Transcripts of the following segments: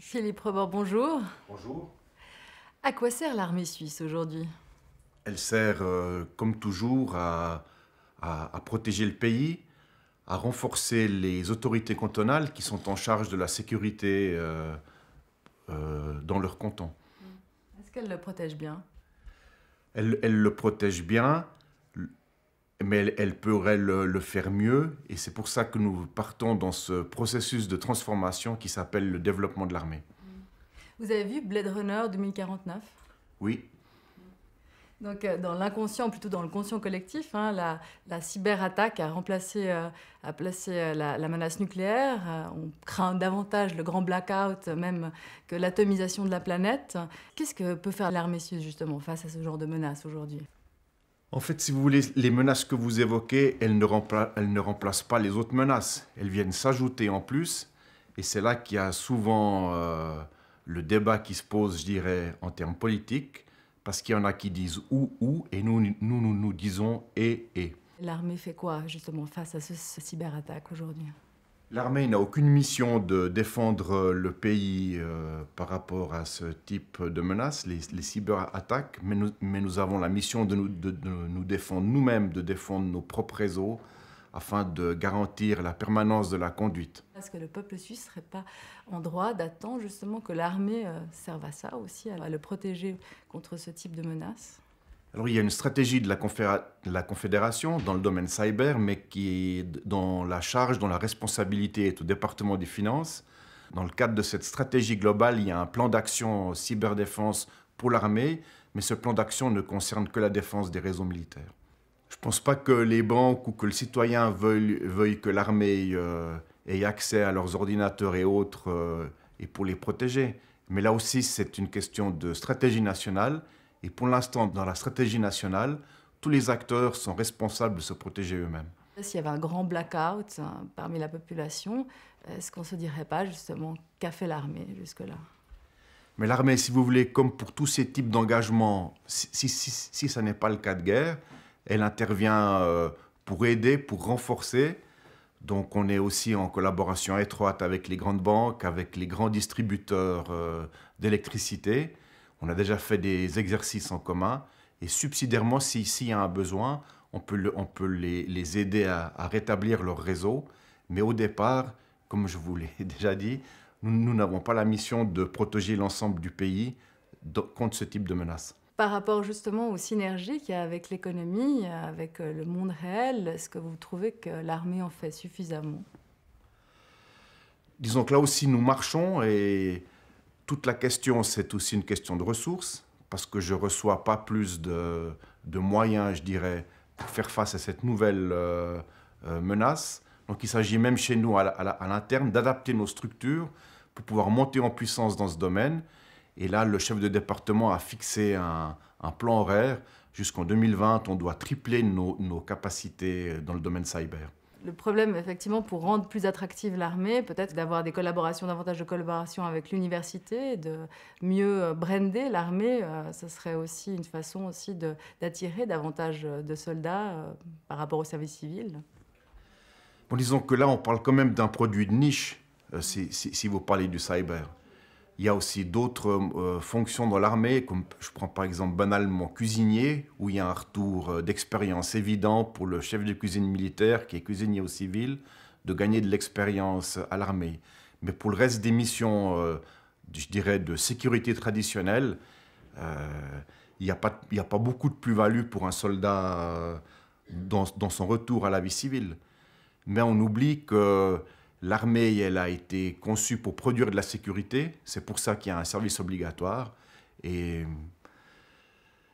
Philippe Robert, bonjour. Bonjour. À quoi sert l'armée suisse aujourd'hui Elle sert, euh, comme toujours, à, protéger le pays, à renforcer les autorités cantonales qui sont en charge de la sécurité euh, euh, dans leur canton. Est-ce qu'elle le protège bien elle, elle, le protège bien mais elle, pourrait le, faire mieux. Et c'est pour ça que nous partons dans ce processus de transformation qui s'appelle le développement de l'armée. Vous avez vu Blade Runner 2049 Oui. Donc euh, dans l'inconscient, plutôt dans le conscient collectif, hein, la, cyberattaque a remplacé, euh, a placé euh, la, menace nucléaire. On craint davantage le grand blackout même que l'atomisation de la planète. Qu'est-ce que peut faire l'armée justement face à ce genre de menace aujourd'hui en fait, si vous voulez, les menaces que vous évoquez, elles ne, remplacent pas les autres menaces. Elles viennent s'ajouter en plus. Et c'est là qu'il y a souvent euh, le débat qui se pose, je dirais, en termes politiques, parce qu'il y en a qui disent ou, ou, et nous, nous, nous, disons et, et. L'armée fait quoi, justement, face à ce, ce cyberattaque aujourd'hui L'armée n'a aucune mission de défendre le pays euh, par rapport à ce type de menaces, les, cyberattaques, mais nous, avons la mission de nous, défendre nous-mêmes, de défendre nos propres réseaux afin de garantir la permanence de la conduite. Est-ce que le peuple suisse ne serait pas en droit d'attendre justement que l'armée euh, serve à ça aussi, à le protéger contre ce type de menaces alors il y a une stratégie de la, Confédération dans le domaine cyber, mais qui est dans la charge, dont la responsabilité est au département des finances. Dans le cadre de cette stratégie globale, il y a un plan d'action cyberdéfense pour l'armée, mais ce plan d'action ne concerne que la défense des réseaux militaires. Je ne pense pas que les banques ou que le citoyen veuille, que l'armée euh, ait accès à leurs ordinateurs et autres euh, et pour les protéger. Mais là aussi, c'est une question de stratégie nationale et pour l'instant, dans la stratégie nationale, tous les acteurs sont responsables de se protéger eux-mêmes. S'il y avait un grand blackout hein, parmi la population, est-ce qu'on ne se dirait pas justement qu'a fait l'armée jusque-là Mais l'armée, si vous voulez, comme pour tous ces types d'engagements, si, si, ça n'est pas le cas de guerre, elle intervient euh, pour aider, pour renforcer. Donc on est aussi en collaboration étroite avec les grandes banques, avec les grands distributeurs euh, d'électricité. On a déjà fait des exercices en commun. Et subsidiairement, si ici il y a un besoin, on peut, on peut les, les, aider à, à, rétablir leur réseau. Mais au départ, comme je vous l'ai déjà dit, nous n'avons pas la mission de protéger l'ensemble du pays contre ce type de menace. Par rapport justement aux synergies qu'il y a avec l'économie, avec euh, le monde réel, est-ce que vous trouvez que l'armée en fait suffisamment Disons que là aussi, nous marchons et toute la question, c'est aussi une question de ressources, parce que je ne reçois pas plus de, moyens, je dirais, pour faire face à cette nouvelle euh, euh, menace. Donc il s'agit même chez nous, à l'interne, d'adapter nos structures pour pouvoir monter en puissance dans ce domaine. Et là, le chef de département a fixé un, plan horaire. Jusqu'en 2020, on doit tripler nos capacités dans le domaine cyber. Le problème, effectivement, pour rendre plus attractive l'armée, peut-être d'avoir des collaborations, davantage de collaborations avec l'université, de mieux euh, brander l'armée, euh, ce serait aussi une façon aussi d'attirer davantage de soldats euh, par rapport au service civil. Bon, disons que là, on parle quand même d'un produit de niche, si vous parlez du cyber. Il y a aussi d'autres euh, fonctions dans l'armée, comme je prends par exemple banalement cuisinier, où il y a un retour euh, d'expérience évident pour le chef de cuisine militaire qui est cuisinier au civil, de gagner de l'expérience à l'armée. Mais pour le reste des missions, euh, je dirais, de sécurité traditionnelle, il n'y a, a, pas beaucoup de plus-value pour un soldat dans, dans, son retour à la vie civile. Mais on oublie que L'armée, elle a été conçue pour produire de la sécurité. C'est pour ça qu'il y a un service obligatoire. Et hum,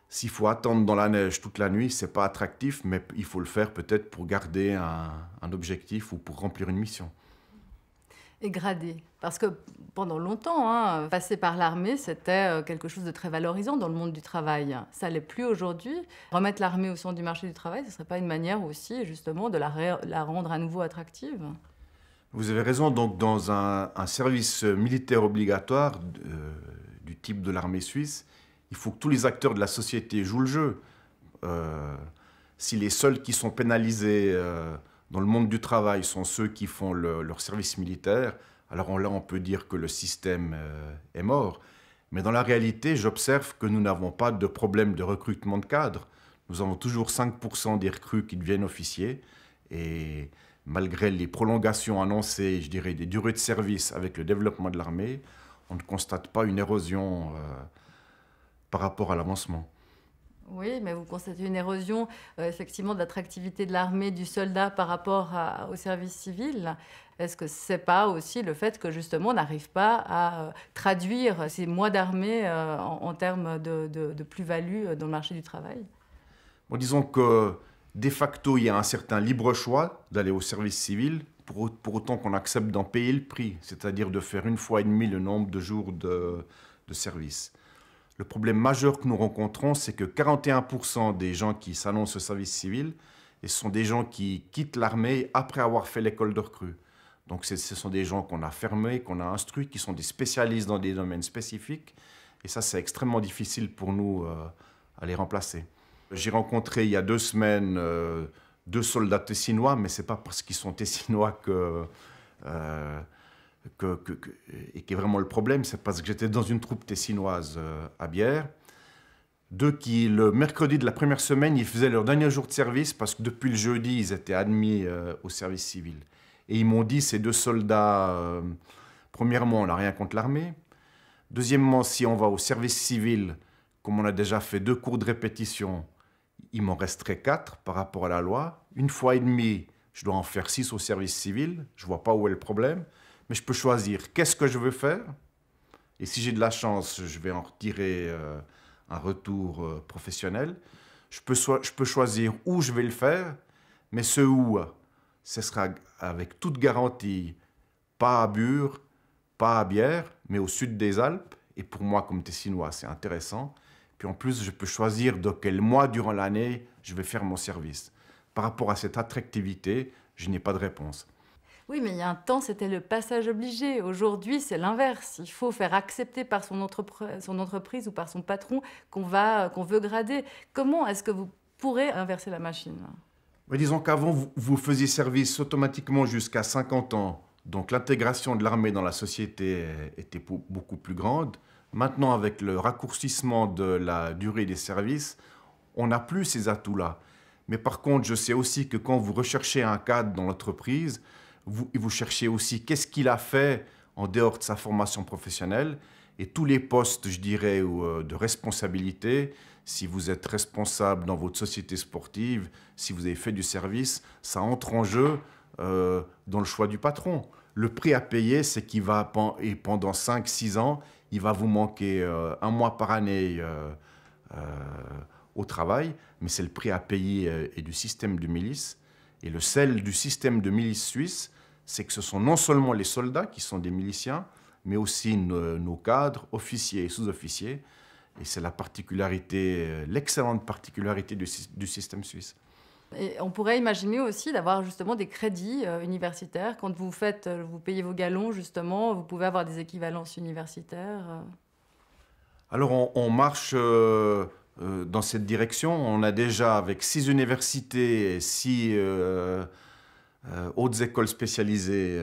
s'il faut attendre dans la neige toute la nuit, ce n'est pas attractif, mais il faut le faire peut-être pour garder un, objectif ou pour remplir une mission. Et gradé, parce que pendant longtemps, hein, passer par l'armée, c'était euh, quelque chose de très valorisant dans le monde du travail. Ça l'est plus aujourd'hui. Remettre l'armée au centre du marché du travail, ce ne serait pas une manière aussi justement de la rendre à nouveau attractive vous avez raison, donc dans un, service militaire obligatoire euh, du type de l'armée suisse, il faut que tous les acteurs de la société jouent le jeu. Euh, si les seuls qui sont pénalisés euh, dans le monde du travail sont ceux qui font leur service militaire, alors là on peut dire que le système est mort. Mais dans la réalité, j'observe que nous n'avons pas de problème de recrutement de cadres. Nous avons toujours 5% des recrues qui deviennent officiers. Et malgré les prolongations annoncées, je dirais, des durées de service avec le développement de l'armée, on ne constate pas une érosion euh, par rapport à l'avancement. Oui, mais vous constatez une érosion euh, effectivement de l'attractivité de l'armée, du soldat par rapport au service civil. Est-ce que ce n'est pas aussi le fait que justement on n'arrive pas à euh, traduire ces mois d'armée en, termes de, plus-value dans le marché du travail disons que de facto, il y a un certain libre choix d'aller au service civil, pour, autant qu'on accepte d'en payer le prix, c'est-à-dire de faire une fois et demie le nombre de jours de, service. Le problème majeur que nous rencontrons, c'est que 41% des gens qui s'annoncent au service civil, et sont des gens qui quittent l'armée après avoir fait l'école de recrue. Donc ce sont des gens qu'on a fermés, qu'on a instruits, qui sont des spécialistes dans des domaines spécifiques. Et ça, c'est extrêmement difficile pour nous euh, à les remplacer. J'ai rencontré il y a deux semaines euh, deux soldats tessinois, mais c'est pas parce qu'ils sont tessinois euh, que, que, que, et qui est vraiment le problème, c'est parce que j'étais dans une troupe tessinoise euh, à Bière. Deux qui, le mercredi de la première semaine, ils faisaient leur dernier jour de service parce que depuis le jeudi, ils étaient admis au service civil. Et ils m'ont dit, ces deux soldats, premièrement, on n'a rien contre l'armée. Deuxièmement, si on va au service civil, comme on a déjà fait deux cours de répétition, il m'en resterait quatre par rapport à la loi. Une fois et demie, je dois en faire six au service civil. Je vois pas où est le problème. Mais je peux choisir qu'est-ce que je veux faire. Et si j'ai de la chance, je vais en retirer euh, un retour euh, professionnel. Je peux, je peux choisir où je vais le faire. Mais ce où, ce sera avec toute garantie, pas à Bure, pas à Bière, mais au sud des Alpes. Et pour moi, comme Tessinois, c'est intéressant. Puis en plus, je peux choisir de quel mois durant l'année je vais faire mon service. Par rapport à cette attractivité, je n'ai pas de réponse. Oui, mais il y a un temps, c'était le passage obligé. Aujourd'hui, c'est l'inverse. Il faut faire accepter par son, entreprise ou par son patron qu'on qu'on veut grader. Comment est-ce que vous pourrez inverser la machine Disons qu'avant, vous faisiez service automatiquement jusqu'à 50 ans. Donc l'intégration de l'armée dans la société était beaucoup plus grande. Maintenant, avec le raccourcissement de la durée des services, on n'a plus ces atouts-là. Mais par contre, je sais aussi que quand vous recherchez un cadre dans l'entreprise, vous, vous cherchez aussi qu'est-ce qu'il a fait en dehors de sa formation professionnelle. Et tous les postes, je dirais, euh, de responsabilité, si vous êtes responsable dans votre société sportive, si vous avez fait du service, ça entre en jeu euh, dans le choix du patron le prix à payer, c'est qu'il va, et pendant 5-6 ans, il va vous manquer euh, un mois par année euh, euh, au travail, mais c'est le prix à payer et du système de milice. Et le sel du système de milice suisse, c'est que ce sont non seulement les soldats qui sont des miliciens, mais aussi nos, cadres, officiers et sous-officiers. Et c'est la particularité, l'excellente particularité du système suisse on pourrait imaginer aussi d'avoir justement des crédits euh, universitaires. Quand vous faites, euh, vous payez vos galons, justement, vous pouvez avoir des équivalences universitaires. Euh. Alors on, marche dans cette direction. On a déjà avec six universités et six euh, hautes écoles spécialisées,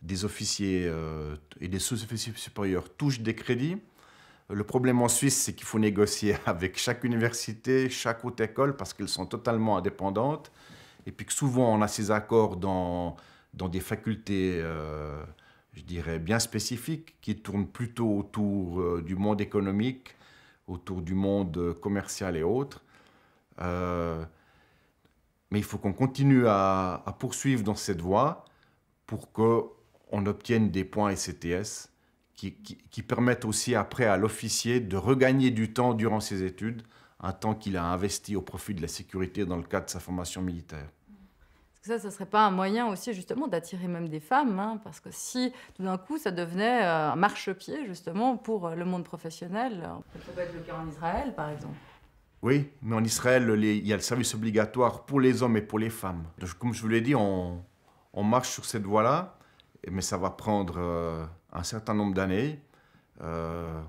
des officiers et des sous-officiers supérieurs touchent des crédits. Le problème en Suisse, c'est qu'il faut négocier avec chaque université, chaque haute école, parce qu'elles sont totalement indépendantes. Et puis que souvent, on a ces accords dans, dans des facultés, euh, je dirais, bien spécifiques, qui tournent plutôt autour euh, du monde économique, autour du monde euh, commercial et autres. mais il faut qu'on continue à, à poursuivre dans cette voie pour qu'on obtienne des points SCTS qui, permettent aussi après à l'officier de regagner du temps durant ses études, un temps qu'il a investi au profit de la sécurité dans le cadre de sa formation militaire. Ça, ne serait pas un moyen aussi justement d'attirer même des femmes, hein, parce que si tout d'un coup ça devenait euh, un marchepied justement pour euh, le monde professionnel, ça euh, peut être le cas en Israël par exemple. Oui, mais en Israël, il y a le service obligatoire pour les hommes et pour les femmes. Donc, comme je vous l'ai dit, on, marche sur cette voie-là, mais ça va prendre un certain nombre d'années. Euh,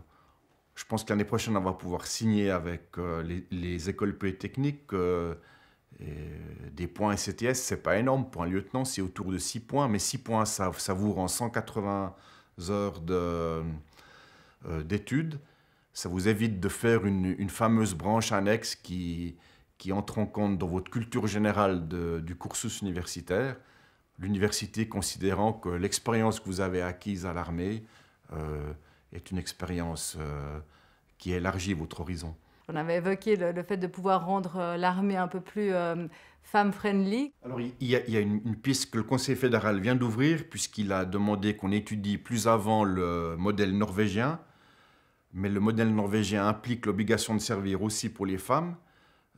je pense qu'année l'année prochaine, on va pouvoir signer avec euh, les, écoles polytechniques euh, des points STS. E c'est pas énorme pour un lieutenant, c'est autour de 6 points, mais 6 points, ça, vous rend 180 heures d'études. ça vous évite de faire une, fameuse branche annexe qui, qui entre en compte dans votre culture générale du cursus universitaire l'université considérant que l'expérience que vous avez acquise à l'armée euh, est une expérience euh, qui élargit votre horizon. On avait évoqué le, fait de pouvoir rendre euh, l'armée un peu plus femme-friendly. Alors il y a, une, une, piste que le Conseil fédéral vient d'ouvrir puisqu'il a demandé qu'on étudie plus avant le modèle norvégien. Mais le modèle norvégien implique l'obligation de servir aussi pour les femmes.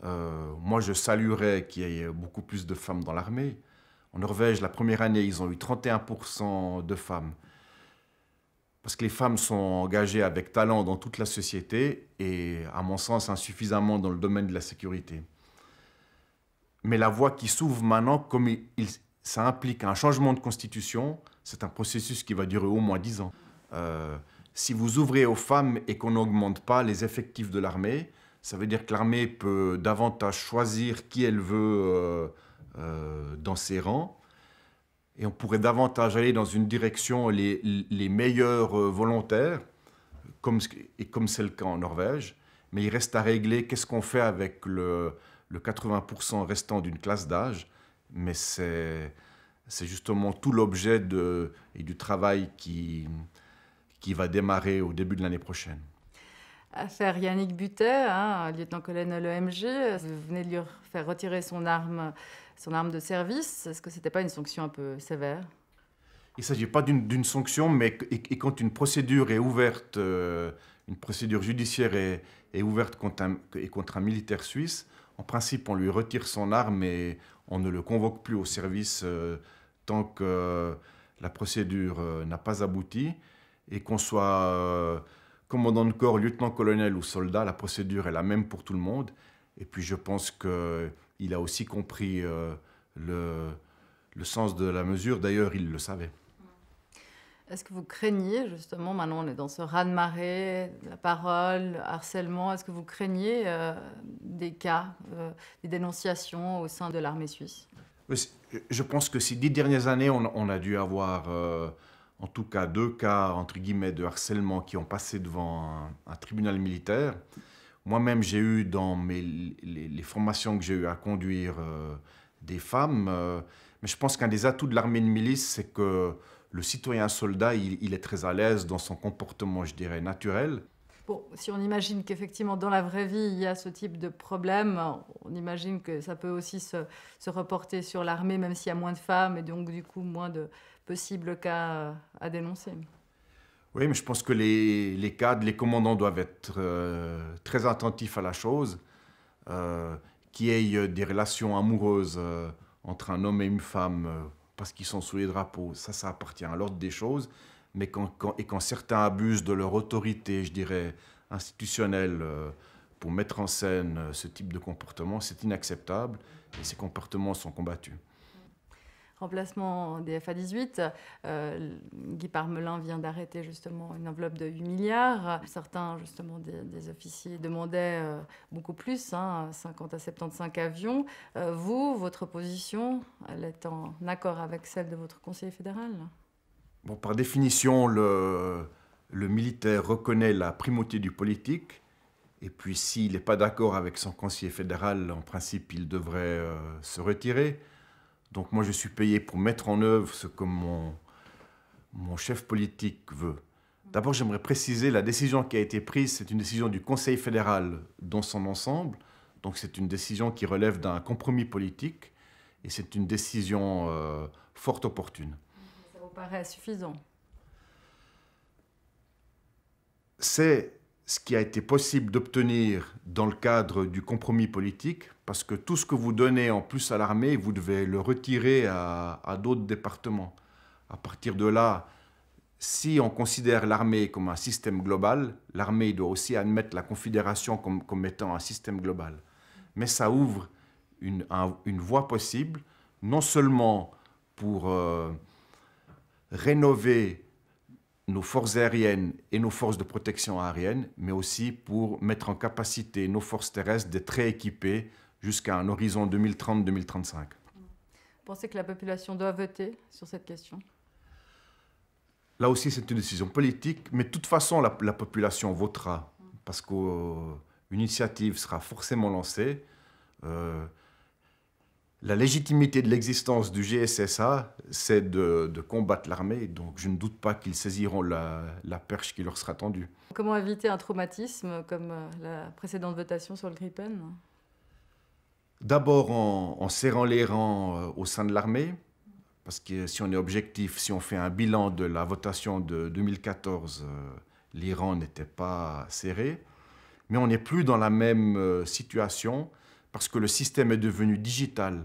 moi, je saluerais qu'il y ait beaucoup plus de femmes dans l'armée. En Norvège, la première année, ils ont eu 31% de femmes. Parce que les femmes sont engagées avec talent dans toute la société et, à mon sens, insuffisamment dans le domaine de la sécurité. Mais la voie qui s'ouvre maintenant, comme il, ça implique un changement de constitution, c'est un processus qui va durer au moins 10 ans. Euh, si vous ouvrez aux femmes et qu'on n'augmente pas les effectifs de l'armée, ça veut dire que l'armée peut davantage choisir qui elle veut euh, euh, dans ses rangs. Et on pourrait davantage aller dans une direction les, les meilleurs euh, volontaires, comme, et comme c'est le cas en Norvège. Mais il reste à régler qu'est-ce qu'on fait avec le, le 80% restant d'une classe d'âge. Mais c'est justement tout l'objet et du travail qui, qui va démarrer au début de l'année prochaine affaire Yannick Butet, hein, lieutenant-colonel EMG. Vous venez de lui faire retirer son arme, son arme de service. Est-ce que ce n'était pas une sanction un peu sévère Il ne s'agit pas d'une sanction, mais quand une procédure est ouverte, euh, une procédure judiciaire est, ouverte contre un, et contre un militaire suisse, en principe, on lui retire son arme et on ne le convoque plus au service euh, tant que euh, la procédure n'a pas abouti et qu'on soit commandant de corps, lieutenant-colonel ou soldat, la procédure est la même pour tout le monde. Et puis je pense qu'il a aussi compris euh, le, sens de la mesure. D'ailleurs, il le savait. Est-ce que vous craignez, justement, maintenant on est dans ce raz-de-marée, la parole, harcèlement, est-ce que vous craignez euh, des cas, euh, des dénonciations au sein de l'armée suisse Je pense que ces dix dernières années, on a dû avoir en tout cas deux cas entre guillemets de harcèlement qui ont passé devant un, tribunal militaire. Moi-même, j'ai eu dans mes, les, formations que j'ai eu à conduire euh, des femmes, euh, mais je pense qu'un des atouts de l'armée de milice, c'est que le citoyen soldat, il, est très à l'aise dans son comportement, je dirais, naturel. Bon, si on imagine qu'effectivement dans la vraie vie il y a ce type de problème, on imagine que ça peut aussi se, se reporter sur l'armée, même s'il y a moins de femmes et donc du coup moins de, Possible cas euh, à dénoncer. Oui, mais je pense que les, cadres, les commandants doivent être euh, très attentifs à la chose, euh, qu'il ait euh, des relations amoureuses entre un homme et une femme parce qu'ils sont sous les drapeaux, ça, ça appartient à l'ordre des choses, mais quand, quand, et quand certains abusent de leur autorité, je dirais, institutionnelle, pour mettre en scène ce type de comportement, c'est inacceptable et ces comportements sont combattus remplacement des FA 18. Euh, Guy Parmelin vient d'arrêter justement une enveloppe de 8 milliards. Certains justement des, officiers demandaient euh, beaucoup plus, 50 hein, à 75 avions. Euh, vous, votre position, elle est en accord avec celle de votre conseiller fédéral bon, Par définition, le, le militaire reconnaît la primauté du politique. Et puis s'il n'est pas d'accord avec son conseiller fédéral, en principe, il devrait euh, se retirer. Donc moi, je suis payé pour mettre en œuvre ce que mon, mon chef politique veut. D'abord, j'aimerais préciser, la décision qui a été prise, c'est une décision du Conseil fédéral dans son ensemble. Donc c'est une décision qui relève d'un compromis politique et c'est une décision forte euh, fort opportune. Ça vous paraît suffisant C'est ce qui a été possible d'obtenir dans le cadre du compromis politique, parce que tout ce que vous donnez en plus à l'armée, vous devez le retirer à, d'autres départements. À partir de là, si on considère l'armée comme un système global, l'armée doit aussi admettre la Confédération comme, étant un système global. Mais ça ouvre une, voie possible, non seulement pour euh, rénover nos forces aériennes et nos forces de protection aérienne, mais aussi pour mettre en capacité nos forces terrestres d'être rééquipées jusqu'à un horizon 2030-2035. Pensez que la population doit voter sur cette question Là aussi, c'est une décision politique, mais de toute façon, la, population votera parce qu'une initiative sera forcément lancée. Euh, la légitimité de l'existence du GSSA, c'est de, combattre l'armée, donc je ne doute pas qu'ils saisiront la, perche qui leur sera tendue. Comment éviter un traumatisme comme euh, la précédente votation sur le Gripen D'abord en, en, serrant les rangs euh, au sein de l'armée, parce que si on est objectif, si on fait un bilan de la votation de 2014, l'Iran n'était pas serré, mais on n'est plus dans la même euh, situation parce que le système est devenu digital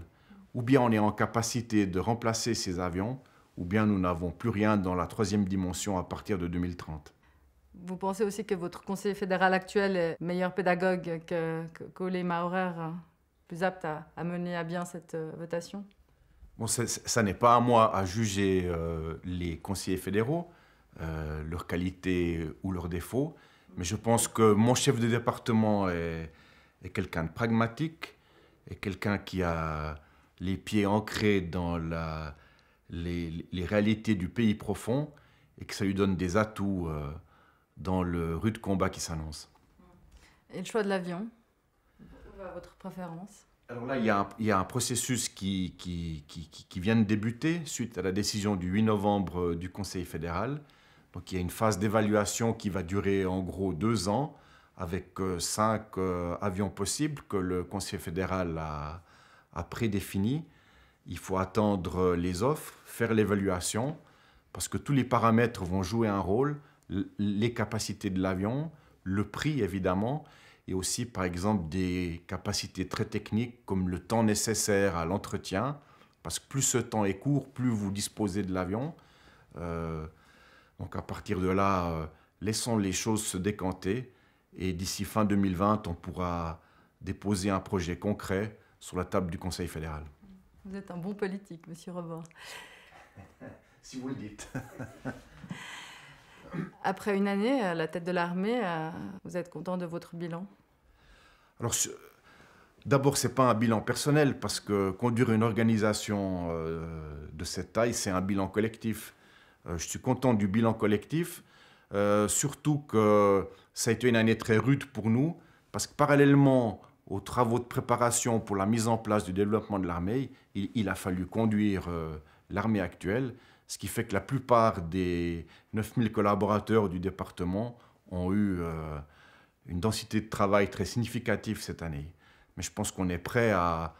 ou bien on est en capacité de remplacer ces avions, ou bien nous n'avons plus rien dans la troisième dimension à partir de 2030. Vous pensez aussi que votre conseiller fédéral actuel est meilleur pédagogue que, que, que hein, plus apte à, mener à bien cette euh, votation Bon, ça n'est pas à moi à juger euh, les conseillers fédéraux, euh, leurs qualités ou leurs défauts, mais je pense que mon chef de département est, est quelqu'un de pragmatique, est quelqu'un qui a les pieds ancrés dans la, les, réalités du pays profond et que ça lui donne des atouts euh, dans le rude combat qui s'annonce. Et le choix de l'avion euh, Votre préférence Alors là, il y a un, il y a un processus qui, qui, qui, vient de débuter suite à la décision du 8 novembre euh, du Conseil fédéral. Donc il y a une phase d'évaluation qui va durer en gros deux ans avec cinq avions possibles que le Conseil fédéral a, à prédéfini. Il faut attendre les offres, faire l'évaluation, parce que tous les paramètres vont jouer un rôle, les capacités de l'avion, le prix évidemment, et aussi par exemple des capacités très techniques comme le temps nécessaire à l'entretien, parce que plus ce temps est court, plus vous disposez de l'avion. Euh, donc à partir de là, euh, laissons les choses se décanter, et d'ici fin 2020, on pourra déposer un projet concret sur la table du Conseil fédéral. Vous êtes un bon politique, Monsieur Robert. si vous le dites. Après une année à la tête de l'armée, euh, vous êtes content de votre bilan Alors, d'abord, ce n'est pas un bilan personnel, parce que conduire une organisation euh, de cette taille, c'est un bilan collectif. Euh, je suis content du bilan collectif, surtout que ça a été une année très rude pour nous, parce que parallèlement aux travaux de préparation pour la mise en place du développement de l'armée, il, a fallu conduire euh, l'armée actuelle, ce qui fait que la plupart des 9000 collaborateurs du département ont eu euh, une densité de travail très significative cette année. Mais je pense qu'on est prêt à,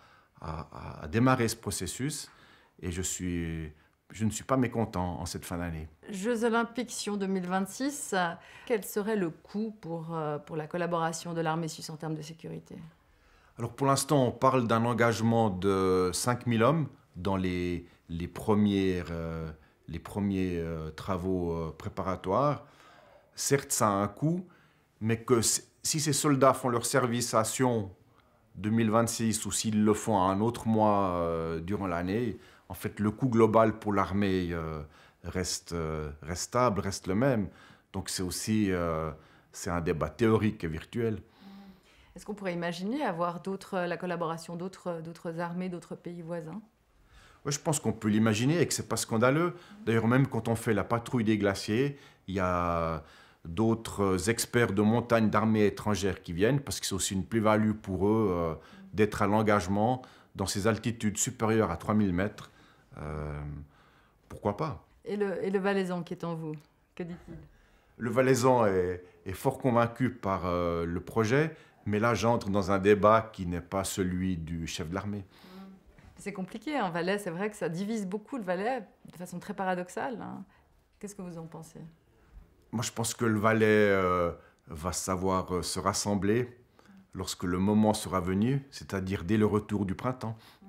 démarrer ce processus et je, ne suis pas mécontent en cette fin d'année. Jeux olympiques Sion 2026, quel serait le coût euh, pour la collaboration de l'armée suisse en termes de sécurité alors pour l'instant, on parle d'un engagement de 5000 hommes dans les, les euh, premiers euh, travaux euh, préparatoires. Certes, ça a un coût, mais que si ces soldats font leur service à Sion 2026 ou s'ils le font à un autre mois durant l'année, en fait, le coût global pour l'armée reste, reste, stable, reste le même. Donc c'est aussi c'est un débat théorique et virtuel. Est-ce qu'on pourrait imaginer avoir d'autres, euh, la collaboration euh, d'autres, armées, d'autres pays voisins oui, je pense qu'on peut l'imaginer et que n'est pas scandaleux. D'ailleurs, même quand on fait la patrouille des glaciers, il y a d'autres euh, experts de montagnes d'armées étrangères qui viennent parce que c'est aussi une plus-value pour eux d'être à l'engagement dans ces altitudes supérieures à 3000 mètres. pourquoi pas et le, Valaisan qui est en vous, que dit-il Le Valaisan est, fort convaincu par le projet. Mais là, j'entre dans un débat qui n'est pas celui du chef de l'armée. Mm. C'est compliqué, un hein, valet, c'est vrai que ça divise beaucoup le Valais de façon très paradoxale. Hein. Qu'est-ce que vous en pensez Moi, je pense que le valet euh, va savoir euh, se rassembler lorsque le moment sera venu, c'est-à-dire dès le retour du printemps. Mm.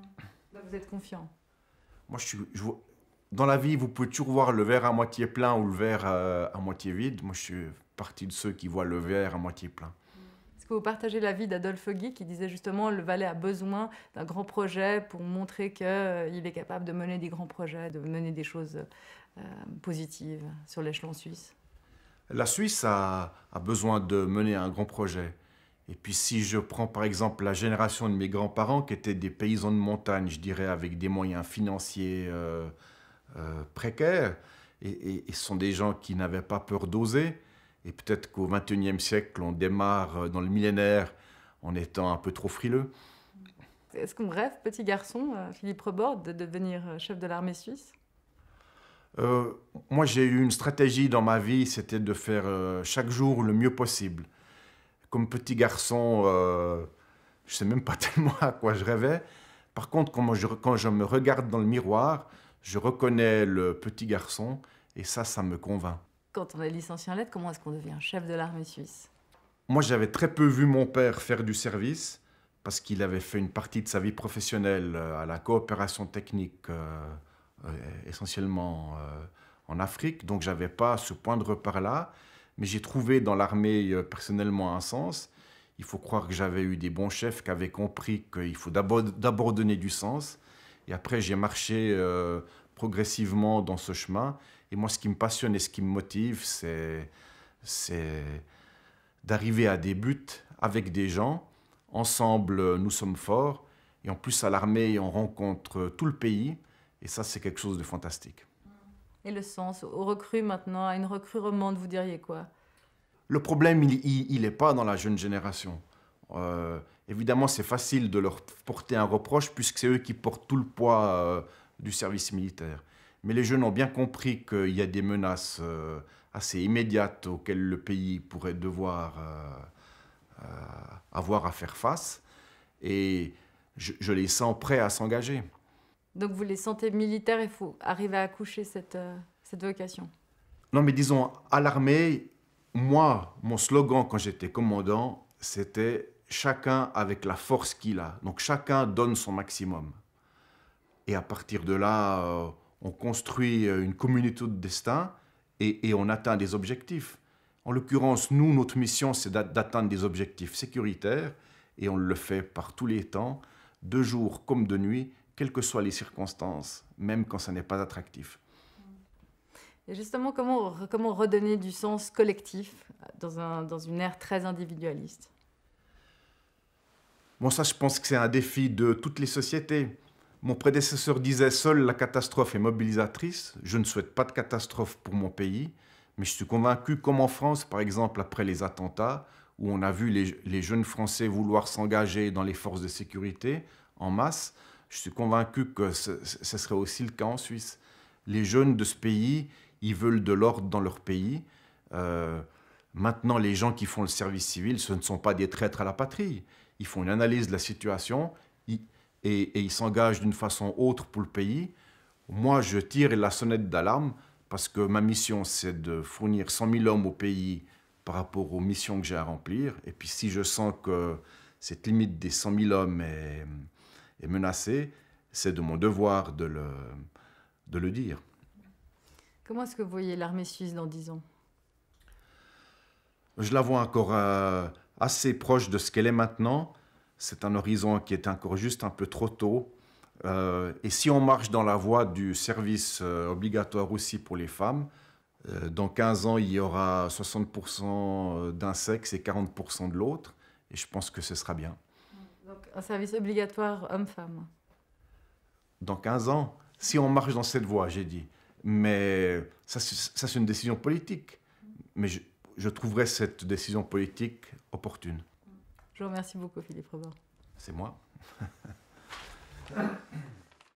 Là, vous êtes confiant Moi, je suis. dans la vie, vous pouvez toujours voir le verre à moitié plein ou le verre à, euh, à moitié vide. Moi, je suis partie de ceux qui voient le verre à moitié plein peux vous partager l'avis d'Adolphe Guy qui disait justement le Valais a besoin d'un grand projet pour montrer qu'il euh, est capable de mener des grands projets, de mener des choses euh, positives sur l'échelon suisse. La Suisse a, besoin de mener un grand projet. Et puis si je prends par exemple la génération de mes grands-parents qui étaient des paysans de montagne, je dirais avec des moyens financiers euh, précaires, et, sont des gens qui n'avaient pas peur d'oser, et peut-être qu'au XXIe siècle, on démarre euh, dans le millénaire en étant un peu trop frileux. Est-ce qu'on rêve, petit garçon, euh, Philippe Rebord, de devenir euh, chef de l'armée suisse Moi, j'ai eu une stratégie dans ma vie, c'était de faire chaque jour le mieux possible. Comme petit garçon, je ne sais même pas tellement à quoi je rêvais. Par contre, quand je me regarde dans le miroir, je reconnais le petit garçon et ça, ça me convainc quand on est licencié en lettres, comment est-ce qu'on devient chef de l'armée suisse Moi, j'avais très peu vu mon père faire du service parce qu'il avait fait une partie de sa vie professionnelle euh, à la coopération technique, euh, euh, essentiellement en Afrique. Donc, j'avais pas ce point de repère-là. Mais j'ai trouvé dans l'armée personnellement un sens. Il faut croire que j'avais eu des bons chefs qui avaient compris qu'il faut d'abord donner du sens. Et après, j'ai marché progressivement dans ce chemin. Et moi, ce qui me passionne et ce qui me motive, c'est, c'est d'arriver à des buts avec des gens. Ensemble, nous sommes forts. Et en plus, à l'armée, on rencontre tout le pays. Et ça, c'est quelque chose de fantastique. Et le sens aux recrues maintenant, à une recrue romande, vous diriez quoi Le problème, il n'est pas dans la jeune génération. Euh, évidemment, c'est facile de leur porter un reproche puisque c'est eux qui portent tout le poids euh, du service militaire. Mais les jeunes ont bien compris qu'il y a des menaces euh, assez immédiates auxquelles le pays pourrait devoir euh, euh, avoir à faire face. Et je, les sens prêts à s'engager. Donc vous les sentez militaires, et faut arriver à accoucher cette, cette vocation Non, mais disons, à l'armée, moi, mon slogan quand j'étais commandant, c'était chacun avec la force qu'il a. Donc chacun donne son maximum. Et à partir de là, euh, on construit euh, une communauté de destin et, et on atteint des objectifs. En l'occurrence, nous, notre mission, c'est d'atteindre des objectifs sécuritaires et on le fait par tous les temps, de jour comme de nuit, quelles que soient les circonstances, même quand ça n'est pas attractif. Et justement, comment, comment redonner du sens collectif dans, un, dans une ère très individualiste Bon, ça, je pense que c'est un défi de toutes les sociétés. Mon prédécesseur disait seul la catastrophe est mobilisatrice. Je ne souhaite pas de catastrophe pour mon pays, mais je suis convaincu, comme en France par exemple après les attentats, où on a vu les, jeunes Français vouloir s'engager dans les forces de sécurité en masse, je suis convaincu que ce, serait aussi le cas en Suisse. Les jeunes de ce pays, ils veulent de l'ordre dans leur pays. Euh, maintenant, les gens qui font le service civil, ce ne sont pas des traîtres à la patrie. Ils font une analyse de la situation et, et ils s'engagent d'une façon autre pour le pays, moi je tire la sonnette d'alarme parce que ma mission c'est de fournir 100 000 hommes au pays par rapport aux missions que j'ai à remplir. Et puis si je sens que cette limite des 100 000 hommes est, menacée, c'est de mon devoir de le, de le dire. Comment est-ce que vous voyez l'armée suisse dans 10 ans Je la vois encore euh, assez proche de ce qu'elle est maintenant, c'est un horizon qui est encore juste un peu trop tôt. Euh, et si on marche dans la voie du service euh, obligatoire aussi pour les femmes, euh, dans 15 ans, il y aura 60% d'un sexe et 40% de l'autre. Et je pense que ce sera bien. Donc un service obligatoire homme-femme Dans 15 ans, si on marche dans cette voie, j'ai dit. Mais ça, c'est une décision politique. Mais je trouverai cette décision politique opportune. Je vous remercie beaucoup, Philippe Robert. C'est moi.